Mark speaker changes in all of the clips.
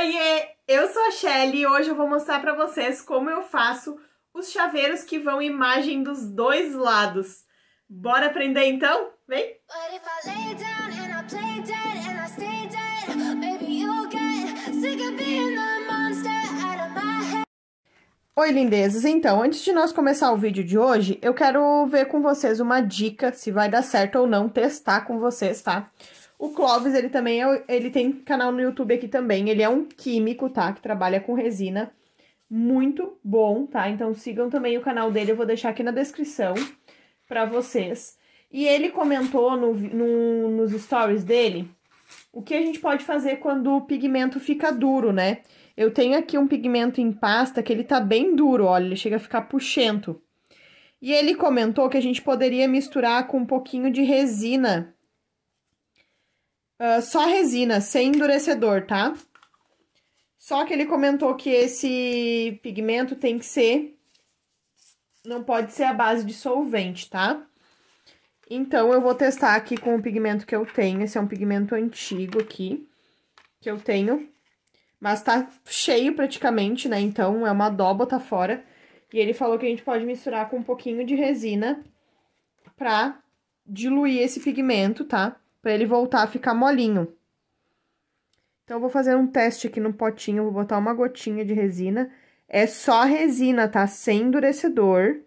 Speaker 1: Oiê, eu sou a Shelly e hoje eu vou mostrar para vocês como eu faço os chaveiros que vão imagem dos dois lados. Bora aprender então? Vem! Oi, lindezas! Então, antes de nós começar o vídeo de hoje, eu quero ver com vocês uma dica, se vai dar certo ou não, testar com vocês, tá? Tá? O Clóvis, ele também é, ele tem canal no YouTube aqui também. Ele é um químico, tá? Que trabalha com resina. Muito bom, tá? Então sigam também o canal dele, eu vou deixar aqui na descrição para vocês. E ele comentou no, no, nos stories dele o que a gente pode fazer quando o pigmento fica duro, né? Eu tenho aqui um pigmento em pasta que ele tá bem duro, olha, ele chega a ficar puxento. E ele comentou que a gente poderia misturar com um pouquinho de resina Uh, só resina, sem endurecedor, tá? Só que ele comentou que esse pigmento tem que ser... Não pode ser a base de solvente, tá? Então, eu vou testar aqui com o pigmento que eu tenho. Esse é um pigmento antigo aqui, que eu tenho. Mas tá cheio praticamente, né? Então, é uma dó botar fora. E ele falou que a gente pode misturar com um pouquinho de resina pra diluir esse pigmento, Tá? para ele voltar a ficar molinho. Então, eu vou fazer um teste aqui no potinho, vou botar uma gotinha de resina. É só resina, tá? Sem endurecedor.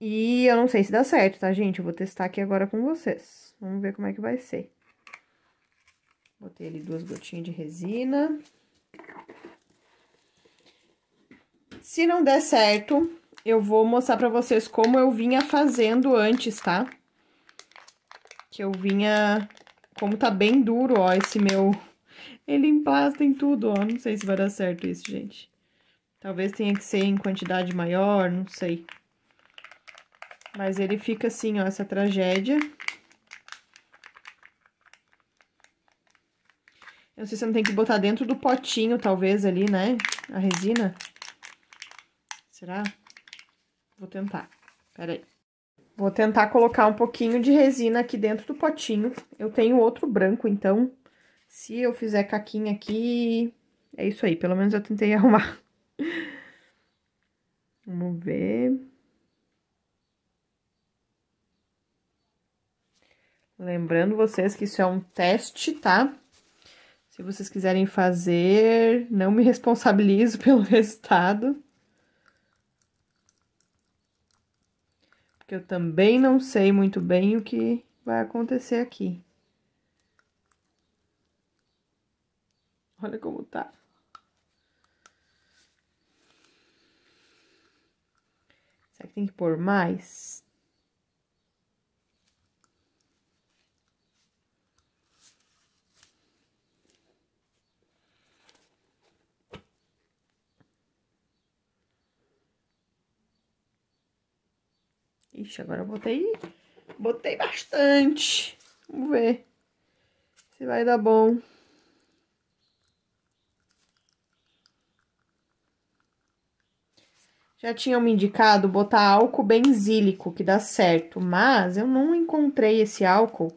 Speaker 1: E eu não sei se dá certo, tá, gente? Eu vou testar aqui agora com vocês. Vamos ver como é que vai ser. Botei ali duas gotinhas de resina. Se não der certo, eu vou mostrar pra vocês como eu vinha fazendo antes, tá? que eu vinha... Como tá bem duro, ó, esse meu... Ele emplasta em tudo, ó. Não sei se vai dar certo isso, gente. Talvez tenha que ser em quantidade maior, não sei. Mas ele fica assim, ó, essa tragédia. Eu não sei se não tem que botar dentro do potinho, talvez, ali, né? A resina. Será? Vou tentar. Peraí. aí. Vou tentar colocar um pouquinho de resina aqui dentro do potinho. Eu tenho outro branco, então, se eu fizer caquinha aqui, é isso aí. Pelo menos eu tentei arrumar. Vamos ver. Lembrando vocês que isso é um teste, tá? Se vocês quiserem fazer, não me responsabilizo pelo resultado. que eu também não sei muito bem o que vai acontecer aqui. Olha como tá. Será que tem que pôr mais? Ixi, agora eu botei... Botei bastante. Vamos ver se vai dar bom. Já tinham me indicado botar álcool benzílico, que dá certo, mas eu não encontrei esse álcool.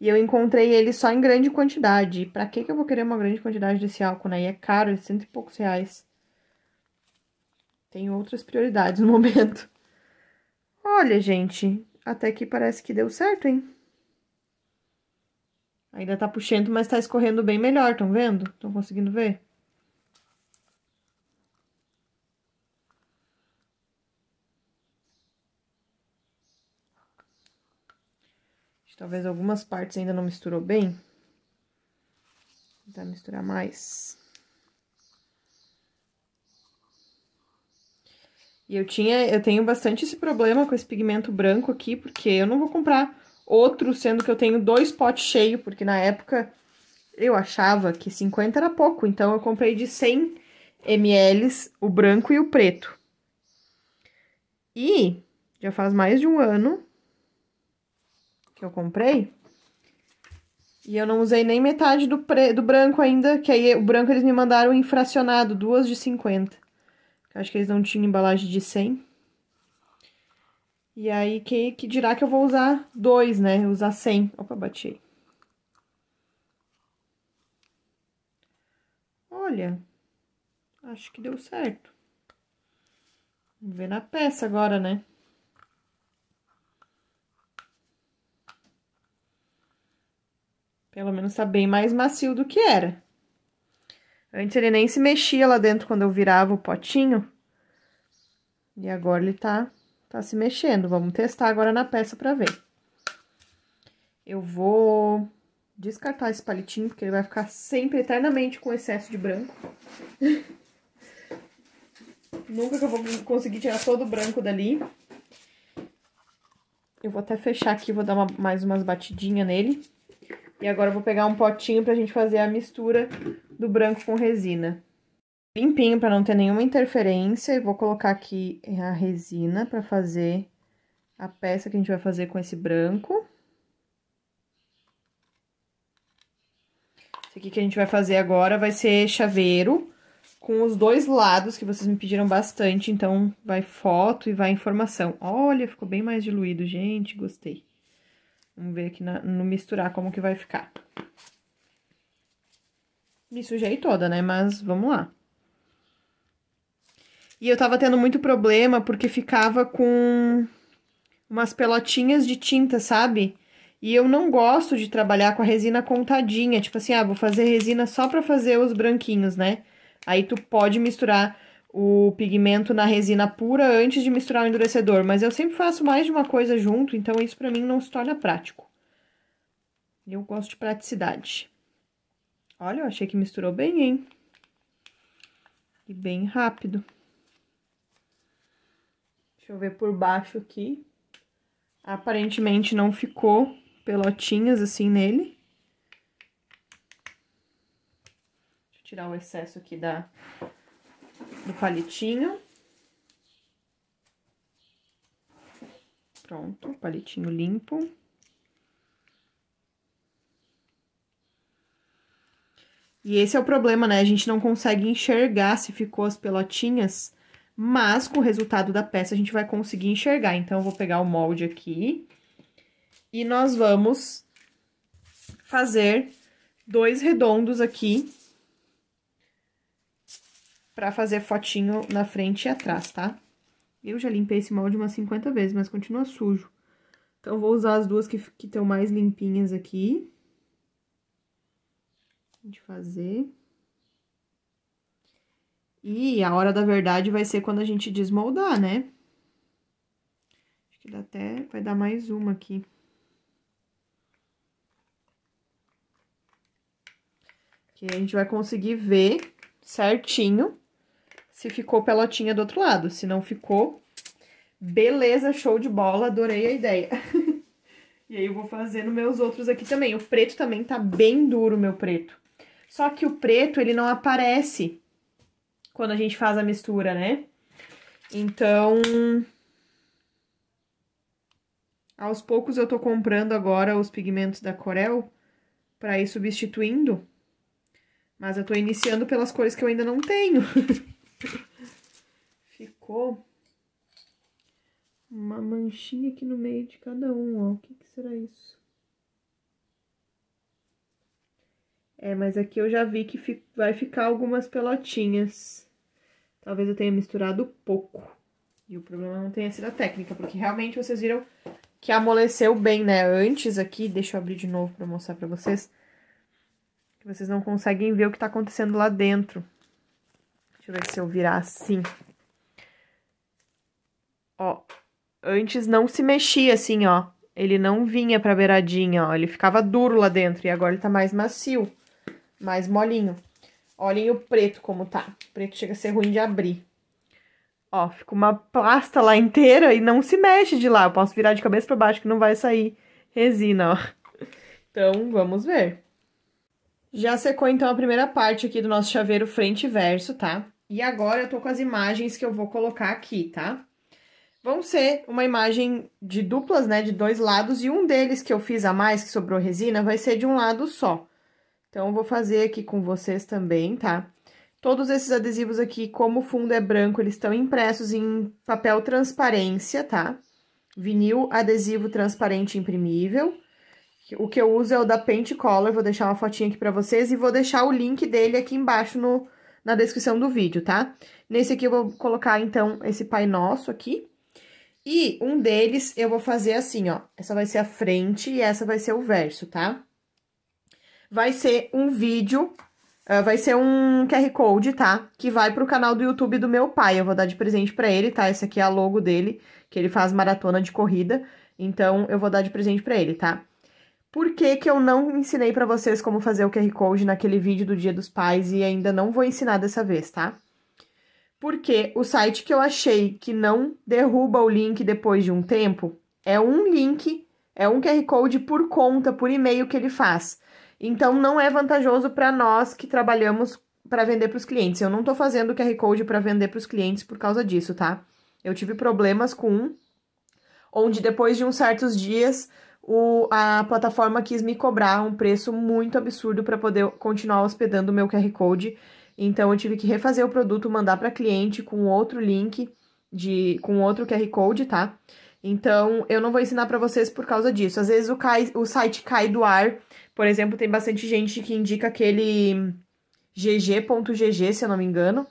Speaker 1: E eu encontrei ele só em grande quantidade. pra que, que eu vou querer uma grande quantidade desse álcool, né? E é caro, é cento e poucos reais. Tem outras prioridades no momento. Olha, gente, até que parece que deu certo, hein? Ainda tá puxando, mas tá escorrendo bem melhor, estão vendo? Estão conseguindo ver? Talvez algumas partes ainda não misturou bem. Vou tentar misturar mais. E eu tinha, eu tenho bastante esse problema com esse pigmento branco aqui, porque eu não vou comprar outro, sendo que eu tenho dois potes cheios, porque na época eu achava que 50 era pouco, então eu comprei de 100 ml o branco e o preto. E já faz mais de um ano que eu comprei, e eu não usei nem metade do, pre... do branco ainda, que aí o branco eles me mandaram em fracionado duas de 50. Acho que eles não tinham embalagem de 100. E aí, que, que dirá que eu vou usar dois, né? Usar 100. Opa, bati Olha, acho que deu certo. Vamos ver na peça agora, né? Pelo menos tá bem mais macio do que era. Antes ele nem se mexia lá dentro quando eu virava o potinho. E agora ele tá, tá se mexendo. Vamos testar agora na peça pra ver. Eu vou descartar esse palitinho, porque ele vai ficar sempre, eternamente, com excesso de branco. Nunca que eu vou conseguir tirar todo o branco dali. Eu vou até fechar aqui, vou dar uma, mais umas batidinhas nele. E agora eu vou pegar um potinho pra gente fazer a mistura do branco com resina. Limpinho para não ter nenhuma interferência e vou colocar aqui a resina para fazer a peça que a gente vai fazer com esse branco. Esse aqui que a gente vai fazer agora vai ser chaveiro com os dois lados, que vocês me pediram bastante, então vai foto e vai informação. Olha, ficou bem mais diluído, gente, gostei. Vamos ver aqui na, no misturar como que vai ficar. Me sujei toda, né? Mas vamos lá. E eu tava tendo muito problema porque ficava com umas pelotinhas de tinta, sabe? E eu não gosto de trabalhar com a resina contadinha, tipo assim, ah, vou fazer resina só pra fazer os branquinhos, né? Aí tu pode misturar o pigmento na resina pura antes de misturar o endurecedor, mas eu sempre faço mais de uma coisa junto, então isso pra mim não se torna prático. Eu gosto de praticidade. Olha, eu achei que misturou bem, hein? E bem rápido. Deixa eu ver por baixo aqui. Aparentemente não ficou pelotinhas assim nele. Deixa eu tirar o excesso aqui da, do palitinho. Pronto, palitinho limpo. E esse é o problema, né? A gente não consegue enxergar se ficou as pelotinhas, mas com o resultado da peça a gente vai conseguir enxergar. Então, eu vou pegar o molde aqui e nós vamos fazer dois redondos aqui para fazer fotinho na frente e atrás, tá? Eu já limpei esse molde umas 50 vezes, mas continua sujo. Então, vou usar as duas que estão mais limpinhas aqui de fazer. E a hora da verdade vai ser quando a gente desmoldar, né? Acho que dá até... vai dar mais uma aqui. Que a gente vai conseguir ver certinho se ficou pelotinha do outro lado. Se não ficou, beleza, show de bola, adorei a ideia. e aí eu vou fazer nos meus outros aqui também. O preto também tá bem duro, meu preto. Só que o preto, ele não aparece quando a gente faz a mistura, né? Então, aos poucos eu tô comprando agora os pigmentos da Corel para ir substituindo. Mas eu tô iniciando pelas cores que eu ainda não tenho. Ficou uma manchinha aqui no meio de cada um, ó. O que, que será isso? É, mas aqui eu já vi que vai ficar algumas pelotinhas. Talvez eu tenha misturado pouco. E o problema não tenha sido a técnica, porque realmente vocês viram que amoleceu bem, né? Antes aqui, deixa eu abrir de novo pra mostrar pra vocês. Que vocês não conseguem ver o que tá acontecendo lá dentro. Deixa eu ver se eu virar assim. Ó, antes não se mexia assim, ó. Ele não vinha pra beiradinha, ó. Ele ficava duro lá dentro e agora ele tá mais macio mais molinho. Olhem o preto como tá. O preto chega a ser ruim de abrir. Ó, fica uma pasta lá inteira e não se mexe de lá. Eu posso virar de cabeça para baixo que não vai sair resina, ó. Então, vamos ver. Já secou, então, a primeira parte aqui do nosso chaveiro frente e verso, tá? E agora eu tô com as imagens que eu vou colocar aqui, tá? Vão ser uma imagem de duplas, né, de dois lados, e um deles que eu fiz a mais, que sobrou resina, vai ser de um lado só. Então, vou fazer aqui com vocês também, tá? Todos esses adesivos aqui, como o fundo é branco, eles estão impressos em papel transparência, tá? Vinil adesivo transparente imprimível. O que eu uso é o da Paint Color, vou deixar uma fotinha aqui pra vocês e vou deixar o link dele aqui embaixo no, na descrição do vídeo, tá? Nesse aqui eu vou colocar, então, esse Pai Nosso aqui. E um deles eu vou fazer assim, ó. Essa vai ser a frente e essa vai ser o verso, tá? Tá? vai ser um vídeo, uh, vai ser um QR Code, tá? Que vai pro canal do YouTube do meu pai. Eu vou dar de presente para ele, tá? Essa aqui é a logo dele, que ele faz maratona de corrida. Então, eu vou dar de presente para ele, tá? Por que, que eu não ensinei para vocês como fazer o QR Code naquele vídeo do Dia dos Pais e ainda não vou ensinar dessa vez, tá? Porque o site que eu achei que não derruba o link depois de um tempo é um link, é um QR Code por conta, por e-mail que ele faz. Então, não é vantajoso para nós que trabalhamos para vender para os clientes. Eu não estou fazendo QR Code para vender para os clientes por causa disso, tá? Eu tive problemas com um, onde depois de uns certos dias o, a plataforma quis me cobrar um preço muito absurdo para poder continuar hospedando o meu QR Code. Então eu tive que refazer o produto, mandar para cliente com outro link de com outro QR Code, tá? Então, eu não vou ensinar para vocês por causa disso. Às vezes o, cai, o site cai do ar. Por exemplo, tem bastante gente que indica aquele gg.gg, se eu não me engano.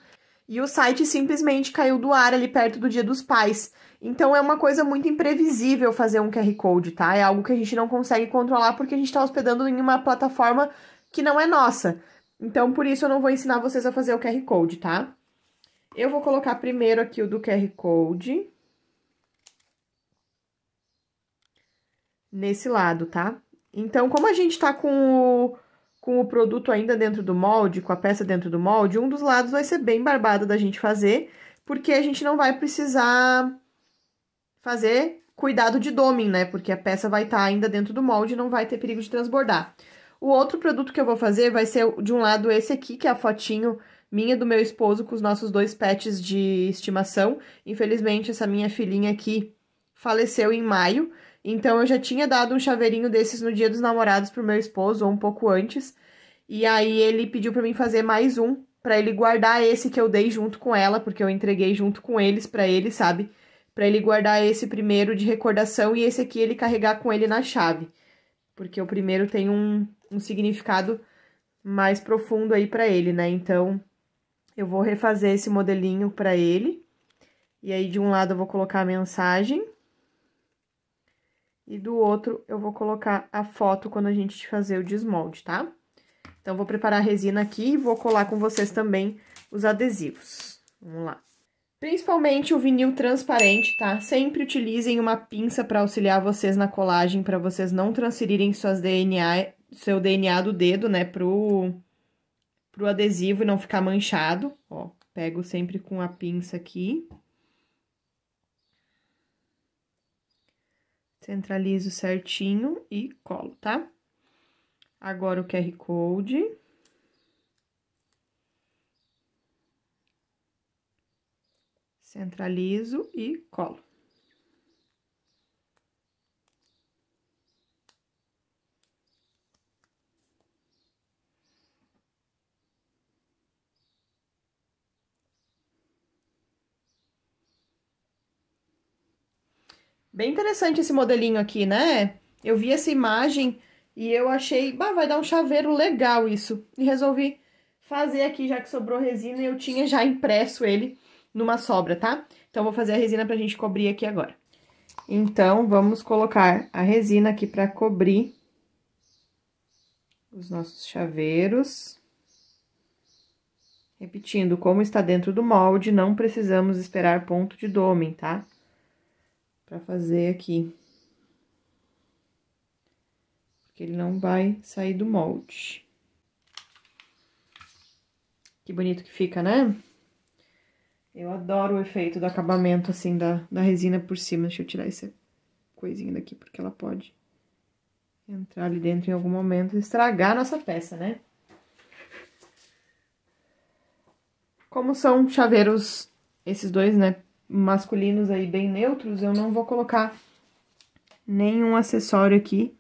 Speaker 1: E o site simplesmente caiu do ar ali perto do Dia dos Pais. Então é uma coisa muito imprevisível fazer um QR Code, tá? É algo que a gente não consegue controlar porque a gente está hospedando em uma plataforma que não é nossa. Então por isso eu não vou ensinar vocês a fazer o QR Code, tá? Eu vou colocar primeiro aqui o do QR Code. nesse lado, tá? Então, como a gente tá com o, com o produto ainda dentro do molde, com a peça dentro do molde, um dos lados vai ser bem barbado da gente fazer, porque a gente não vai precisar fazer cuidado de doming, né? Porque a peça vai estar tá ainda dentro do molde e não vai ter perigo de transbordar. O outro produto que eu vou fazer vai ser, de um lado, esse aqui, que é a fotinho minha do meu esposo com os nossos dois pets de estimação. Infelizmente, essa minha filhinha aqui faleceu em maio, então eu já tinha dado um chaveirinho desses no Dia dos Namorados pro meu esposo, ou um pouco antes. E aí ele pediu para mim fazer mais um, para ele guardar esse que eu dei junto com ela, porque eu entreguei junto com eles para ele, sabe? Para ele guardar esse primeiro de recordação e esse aqui ele carregar com ele na chave. Porque o primeiro tem um, um significado mais profundo aí para ele, né? Então, eu vou refazer esse modelinho para ele. E aí de um lado eu vou colocar a mensagem e do outro eu vou colocar a foto quando a gente fazer o desmolde, tá? Então, vou preparar a resina aqui e vou colar com vocês também os adesivos. Vamos lá. Principalmente o vinil transparente, tá? Sempre utilizem uma pinça para auxiliar vocês na colagem, para vocês não transferirem suas DNA, seu DNA do dedo, né, pro, pro adesivo e não ficar manchado. Ó, pego sempre com a pinça aqui. Centralizo certinho e colo, tá? Agora o QR Code. Centralizo e colo. Bem interessante esse modelinho aqui, né? Eu vi essa imagem e eu achei, bah, vai dar um chaveiro legal isso. E resolvi fazer aqui, já que sobrou resina, e eu tinha já impresso ele numa sobra, tá? Então, vou fazer a resina pra gente cobrir aqui agora. Então, vamos colocar a resina aqui pra cobrir os nossos chaveiros. Repetindo, como está dentro do molde, não precisamos esperar ponto de doming, tá? para fazer aqui. Porque ele não vai sair do molde. Que bonito que fica, né? Eu adoro o efeito do acabamento, assim, da, da resina por cima. Deixa eu tirar essa coisinha daqui, porque ela pode entrar ali dentro em algum momento e estragar a nossa peça, né? Como são chaveiros esses dois, né? masculinos aí bem neutros, eu não vou colocar nenhum acessório aqui.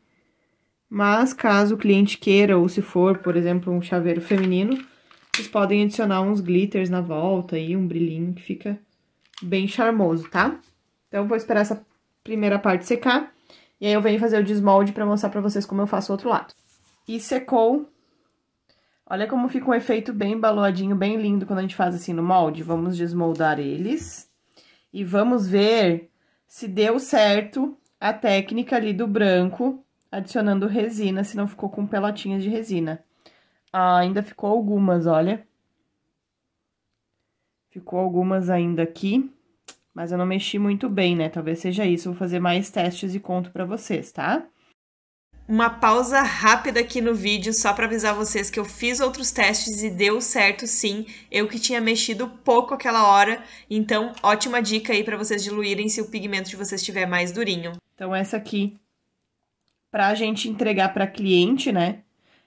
Speaker 1: Mas caso o cliente queira, ou se for, por exemplo, um chaveiro feminino, vocês podem adicionar uns glitters na volta aí um brilhinho que fica bem charmoso, tá? Então, vou esperar essa primeira parte secar. E aí eu venho fazer o desmolde para mostrar para vocês como eu faço o outro lado. E secou. Olha como fica um efeito bem baloadinho bem lindo quando a gente faz assim no molde. Vamos desmoldar eles. E vamos ver se deu certo a técnica ali do branco, adicionando resina, se não ficou com pelotinhas de resina. Ah, ainda ficou algumas, olha. Ficou algumas ainda aqui, mas eu não mexi muito bem, né? Talvez seja isso, vou fazer mais testes e conto pra vocês, tá? uma pausa rápida aqui no vídeo só para avisar vocês que eu fiz outros testes e deu certo sim, eu que tinha mexido pouco aquela hora, então ótima dica aí para vocês diluírem se o pigmento de vocês estiver mais durinho. Então essa aqui para a gente entregar para cliente, né?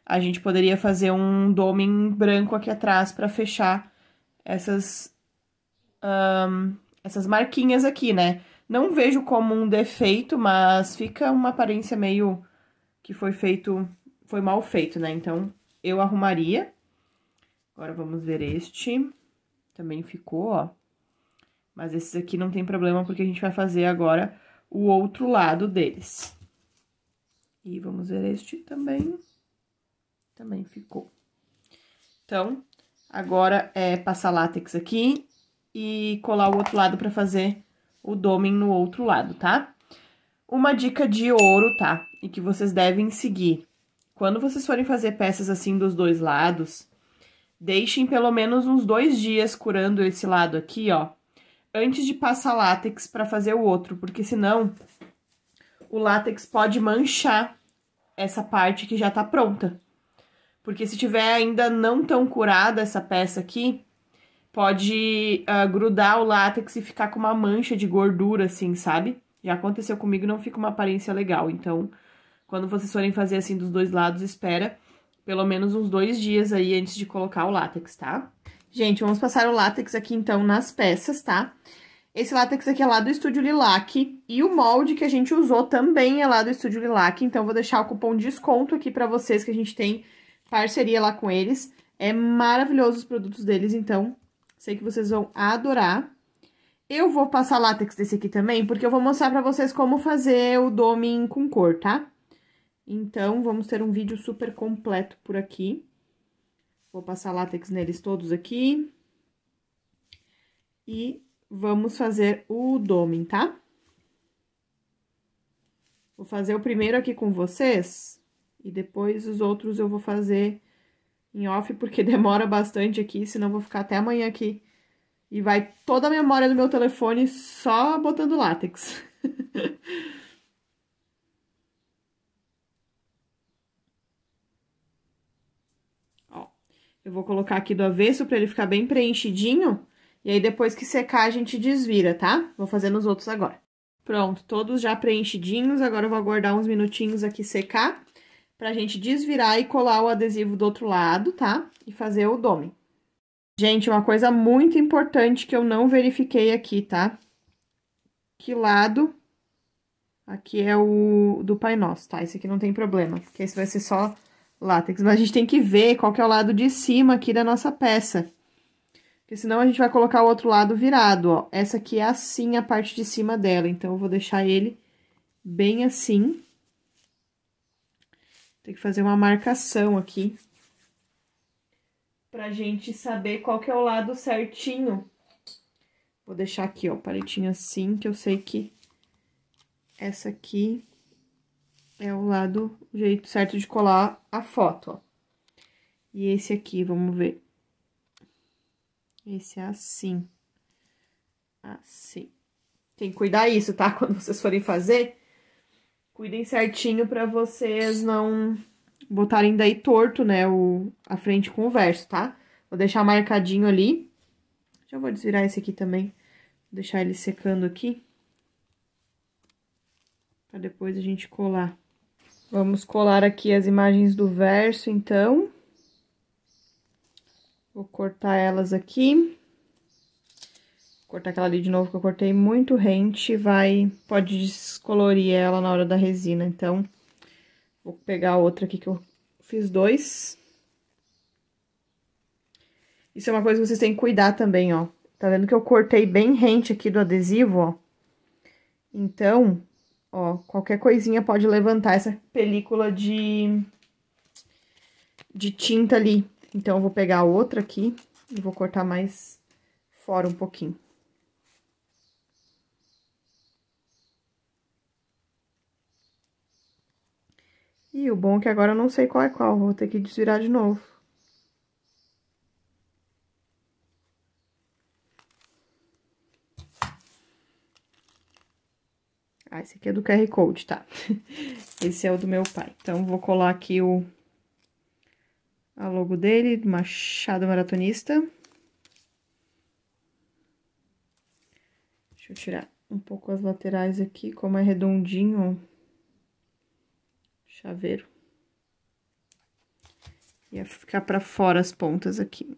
Speaker 1: A gente poderia fazer um doming branco aqui atrás para fechar essas um, essas marquinhas aqui, né? Não vejo como um defeito, mas fica uma aparência meio que foi feito, foi mal feito, né? Então, eu arrumaria. Agora, vamos ver este. Também ficou, ó. Mas esses aqui não tem problema, porque a gente vai fazer agora o outro lado deles. E vamos ver este também. Também ficou. Então, agora é passar látex aqui e colar o outro lado para fazer o domem no outro lado, tá? Uma dica de ouro, tá? E que vocês devem seguir. Quando vocês forem fazer peças assim dos dois lados, deixem pelo menos uns dois dias curando esse lado aqui, ó, antes de passar látex para fazer o outro, porque senão o látex pode manchar essa parte que já tá pronta. Porque se tiver ainda não tão curada essa peça aqui, pode uh, grudar o látex e ficar com uma mancha de gordura, assim, sabe? Já aconteceu comigo, não fica uma aparência legal. Então, quando vocês forem fazer assim dos dois lados, espera pelo menos uns dois dias aí antes de colocar o látex, tá? Gente, vamos passar o látex aqui, então, nas peças, tá? Esse látex aqui é lá do Estúdio Lilac e o molde que a gente usou também é lá do Estúdio Lilac, então vou deixar o cupom de desconto aqui para vocês que a gente tem parceria lá com eles. É maravilhoso os produtos deles, então sei que vocês vão adorar. Eu vou passar látex desse aqui também, porque eu vou mostrar pra vocês como fazer o doming com cor, tá? Então, vamos ter um vídeo super completo por aqui. Vou passar látex neles todos aqui. E vamos fazer o doming, tá? Vou fazer o primeiro aqui com vocês, e depois os outros eu vou fazer em off, porque demora bastante aqui, senão vou ficar até amanhã aqui e vai toda a memória do meu telefone só botando látex. Ó, eu vou colocar aqui do avesso para ele ficar bem preenchidinho. E aí, depois que secar, a gente desvira, tá? Vou fazer nos outros agora. Pronto, todos já preenchidinhos. Agora eu vou aguardar uns minutinhos aqui secar pra gente desvirar e colar o adesivo do outro lado, tá? E fazer o dome. Gente, uma coisa muito importante que eu não verifiquei aqui, tá? Que lado... Aqui é o do Pai Nosso, tá? Esse aqui não tem problema, porque esse vai ser só látex. Mas a gente tem que ver qual que é o lado de cima aqui da nossa peça. Porque senão a gente vai colocar o outro lado virado, ó. Essa aqui é assim a parte de cima dela, então eu vou deixar ele bem assim. Tem que fazer uma marcação aqui pra gente saber qual que é o lado certinho. Vou deixar aqui, ó, o palitinho assim, que eu sei que essa aqui é o lado, o jeito certo de colar a foto, ó. E esse aqui, vamos ver. Esse é assim. Assim. Tem que cuidar isso, tá? Quando vocês forem fazer, cuidem certinho pra vocês não botarem daí torto, né, o, a frente com o verso, tá? Vou deixar marcadinho ali. Já vou desvirar esse aqui também, deixar ele secando aqui. Pra depois a gente colar. Vamos colar aqui as imagens do verso, então. Vou cortar elas aqui. Vou cortar aquela ali de novo que eu cortei muito rente, vai... Pode descolorir ela na hora da resina, então... Vou pegar outra aqui que eu fiz dois. Isso é uma coisa que vocês têm que cuidar também, ó. Tá vendo que eu cortei bem rente aqui do adesivo, ó. Então, ó, qualquer coisinha pode levantar essa película de, de tinta ali. Então, eu vou pegar outra aqui e vou cortar mais fora um pouquinho. E o bom é que agora eu não sei qual é qual, vou ter que desvirar de novo. Ah, esse aqui é do QR Code, tá? Esse é o do meu pai. Então, vou colar aqui o a logo dele, Machado Maratonista. Deixa eu tirar um pouco as laterais aqui, como é redondinho, chaveiro. Ia ficar pra fora as pontas aqui.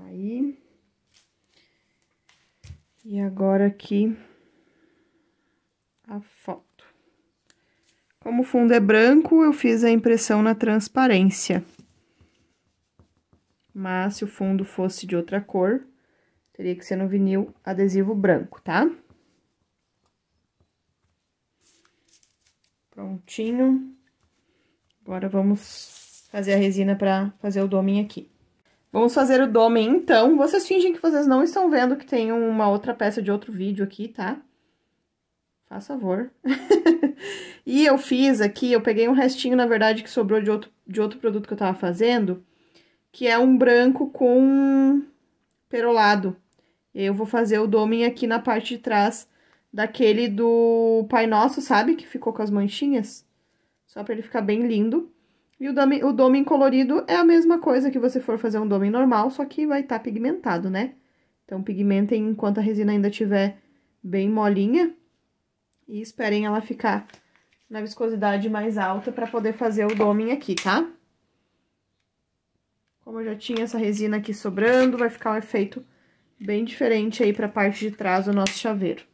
Speaker 1: Aí. E agora aqui a foto. Como o fundo é branco, eu fiz a impressão na transparência. Mas se o fundo fosse de outra cor, Teria que ser no vinil adesivo branco, tá? Prontinho. Agora vamos fazer a resina para fazer o domem aqui. Vamos fazer o domem, então. Vocês fingem que vocês não estão vendo que tem uma outra peça de outro vídeo aqui, tá? Faz favor. e eu fiz aqui, eu peguei um restinho, na verdade, que sobrou de outro, de outro produto que eu tava fazendo, que é um branco com perolado. Eu vou fazer o doming aqui na parte de trás daquele do Pai Nosso, sabe? Que ficou com as manchinhas. Só pra ele ficar bem lindo. E o doming, o doming colorido é a mesma coisa que você for fazer um doming normal, só que vai estar tá pigmentado, né? Então, pigmentem enquanto a resina ainda estiver bem molinha. E esperem ela ficar na viscosidade mais alta pra poder fazer o doming aqui, tá? Como eu já tinha essa resina aqui sobrando, vai ficar o um efeito bem diferente aí para a parte de trás do nosso chaveiro.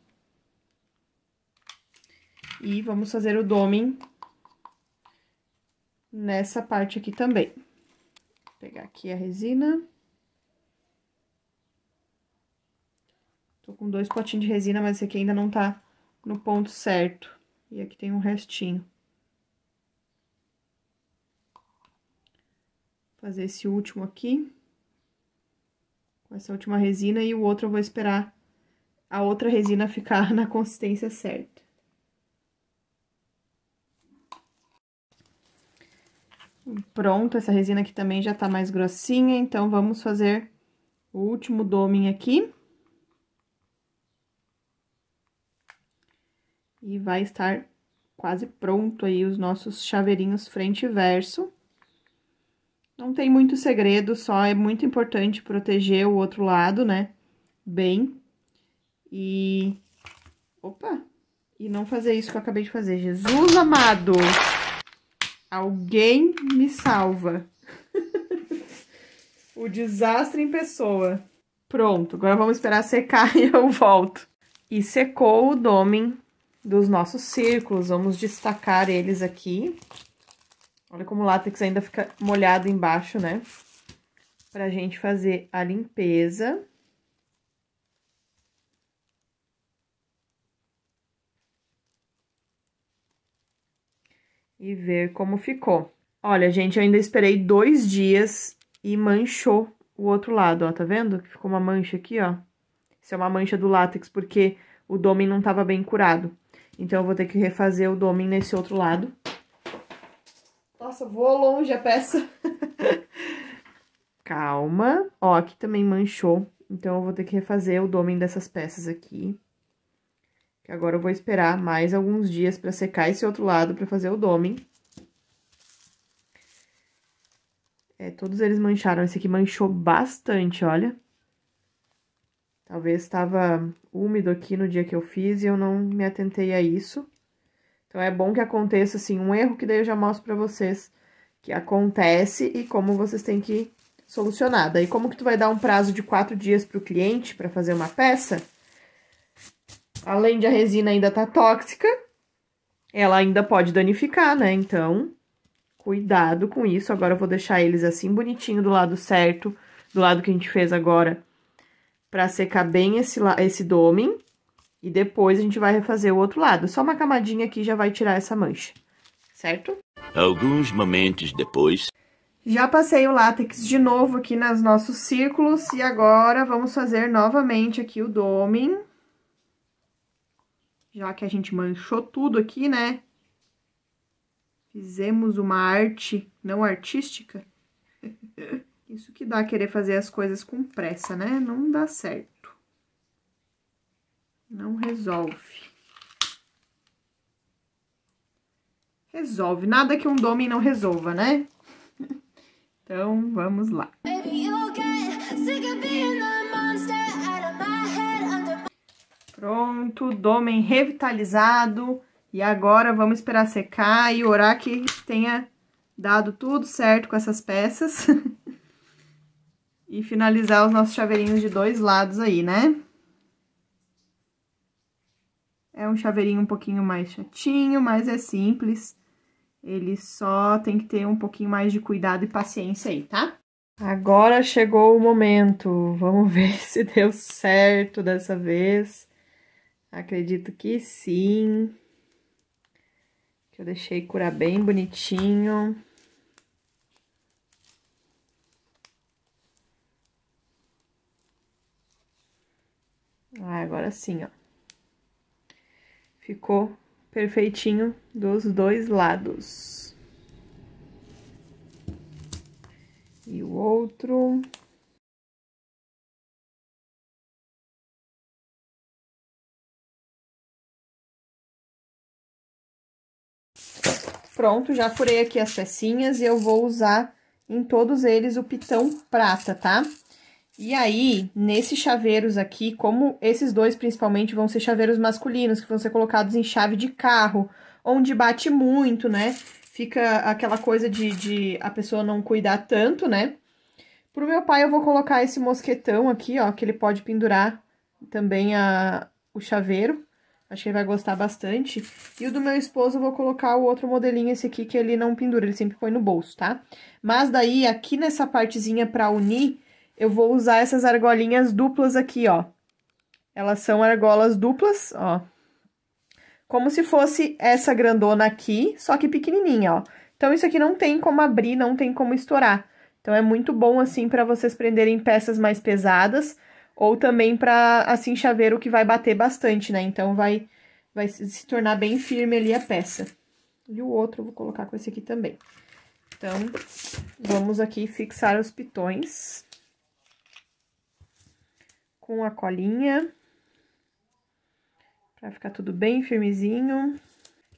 Speaker 1: E vamos fazer o doming nessa parte aqui também. Vou pegar aqui a resina. Tô com dois potinhos de resina, mas esse aqui ainda não tá no ponto certo. E aqui tem um restinho. Fazer esse último aqui essa última resina e o outro eu vou esperar a outra resina ficar na consistência certa. Pronto, essa resina aqui também já tá mais grossinha, então vamos fazer o último doming aqui. E vai estar quase pronto aí os nossos chaveirinhos frente e verso. Não tem muito segredo, só é muito importante proteger o outro lado, né? Bem. E... Opa! E não fazer isso que eu acabei de fazer. Jesus amado! Alguém me salva. o desastre em pessoa. Pronto, agora vamos esperar secar e eu volto. E secou o domínio dos nossos círculos. Vamos destacar eles aqui. Olha como o látex ainda fica molhado embaixo, né? Pra gente fazer a limpeza. E ver como ficou. Olha, gente, eu ainda esperei dois dias e manchou o outro lado, ó, tá vendo? Ficou uma mancha aqui, ó. Isso é uma mancha do látex, porque o dômen não tava bem curado. Então, eu vou ter que refazer o dômen nesse outro lado. Nossa, voou longe a peça. Calma. Ó, aqui também manchou. Então, eu vou ter que refazer o domem dessas peças aqui. Que agora eu vou esperar mais alguns dias pra secar esse outro lado pra fazer o domem. É, todos eles mancharam. Esse aqui manchou bastante, olha. Talvez estava úmido aqui no dia que eu fiz e eu não me atentei a isso. Então é bom que aconteça assim um erro que daí eu já mostro para vocês que acontece e como vocês têm que solucionar. Daí como que tu vai dar um prazo de quatro dias para o cliente para fazer uma peça? Além de a resina ainda tá tóxica, ela ainda pode danificar, né? Então, cuidado com isso. Agora eu vou deixar eles assim bonitinho do lado certo, do lado que a gente fez agora, para secar bem esse, esse e depois a gente vai refazer o outro lado. Só uma camadinha aqui já vai tirar essa mancha, certo? Alguns momentos depois... Já passei o látex de novo aqui nos nossos círculos e agora vamos fazer novamente aqui o doming. Já que a gente manchou tudo aqui, né? Fizemos uma arte não artística. Isso que dá querer fazer as coisas com pressa, né? Não dá certo. Não resolve. Resolve. Nada que um domínio não resolva, né? então, vamos lá. Pronto, dômen revitalizado. E agora vamos esperar secar e orar que tenha dado tudo certo com essas peças. e finalizar os nossos chaveirinhos de dois lados aí, né? É um chaveirinho um pouquinho mais chatinho, mas é simples. Ele só tem que ter um pouquinho mais de cuidado e paciência aí, tá? Agora chegou o momento. Vamos ver se deu certo dessa vez. Acredito que sim. Que eu deixei curar bem bonitinho. Ah, agora sim, ó. Ficou perfeitinho dos dois lados. E o outro... Pronto, já furei aqui as pecinhas e eu vou usar em todos eles o pitão prata, tá? E aí, nesses chaveiros aqui, como esses dois principalmente vão ser chaveiros masculinos, que vão ser colocados em chave de carro, onde bate muito, né? Fica aquela coisa de, de a pessoa não cuidar tanto, né? Pro meu pai eu vou colocar esse mosquetão aqui, ó, que ele pode pendurar também a, o chaveiro. Acho que ele vai gostar bastante. E o do meu esposo eu vou colocar o outro modelinho, esse aqui, que ele não pendura, ele sempre põe no bolso, tá? Mas daí, aqui nessa partezinha pra unir, eu vou usar essas argolinhas duplas aqui, ó. Elas são argolas duplas, ó. Como se fosse essa grandona aqui, só que pequenininha, ó. Então, isso aqui não tem como abrir, não tem como estourar. Então, é muito bom, assim, para vocês prenderem peças mais pesadas ou também para assim chaveiro que vai bater bastante, né? Então vai vai se tornar bem firme ali a peça. E o outro eu vou colocar com esse aqui também. Então, vamos aqui fixar os pitões com a colinha. Pra ficar tudo bem firmezinho.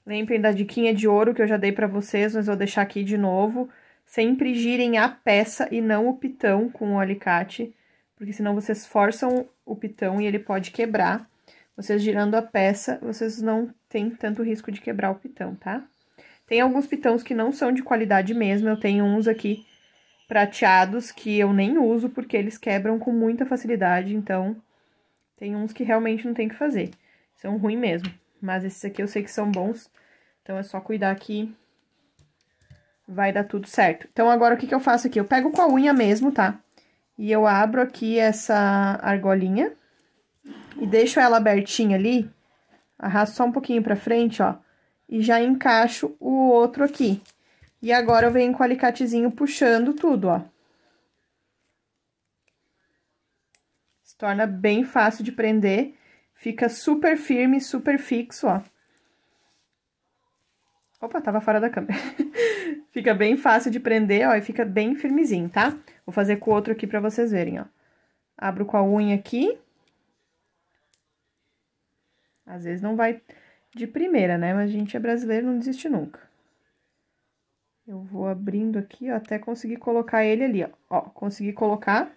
Speaker 1: Lembrem da diquinha de ouro que eu já dei pra vocês, mas vou deixar aqui de novo. Sempre girem a peça e não o pitão com o alicate, porque senão vocês forçam o pitão e ele pode quebrar. Vocês girando a peça, vocês não têm tanto risco de quebrar o pitão, tá? Tem alguns pitões que não são de qualidade mesmo, eu tenho uns aqui prateados que eu nem uso porque eles quebram com muita facilidade, então tem uns que realmente não tem que fazer. São ruins mesmo, mas esses aqui eu sei que são bons, então é só cuidar que vai dar tudo certo. Então agora o que que eu faço aqui? Eu pego com a unha mesmo, tá? E eu abro aqui essa argolinha e deixo ela abertinha ali, arrasto só um pouquinho pra frente, ó, e já encaixo o outro aqui. E agora eu venho com o alicatezinho puxando tudo, ó. Se torna bem fácil de prender, fica super firme, super fixo, ó. Opa, tava fora da câmera. fica bem fácil de prender, ó, e fica bem firmezinho, tá? Vou fazer com o outro aqui pra vocês verem, ó. Abro com a unha aqui. Às vezes não vai de primeira, né? Mas a gente é brasileiro, não desiste nunca. Eu vou abrindo aqui, ó, até conseguir colocar ele ali, ó. Ó, consegui colocar.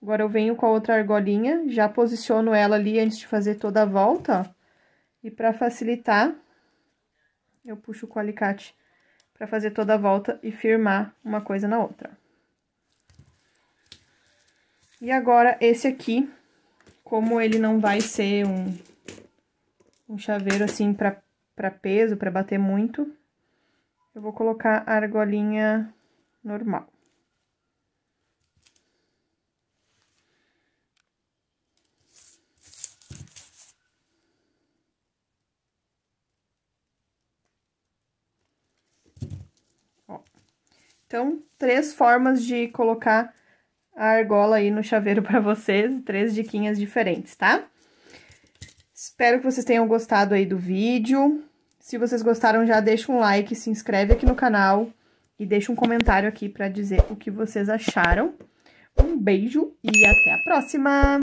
Speaker 1: Agora, eu venho com a outra argolinha, já posiciono ela ali antes de fazer toda a volta, ó. E pra facilitar, eu puxo com o alicate pra fazer toda a volta e firmar uma coisa na outra. E agora, esse aqui, como ele não vai ser um, um chaveiro assim pra, pra peso, pra bater muito, eu vou colocar a argolinha normal. Ó. Então, três formas de colocar a argola aí no chaveiro para vocês, três diquinhas diferentes, tá? Espero que vocês tenham gostado aí do vídeo. Se vocês gostaram, já deixa um like, se inscreve aqui no canal e deixa um comentário aqui para dizer o que vocês acharam. Um beijo e até a próxima!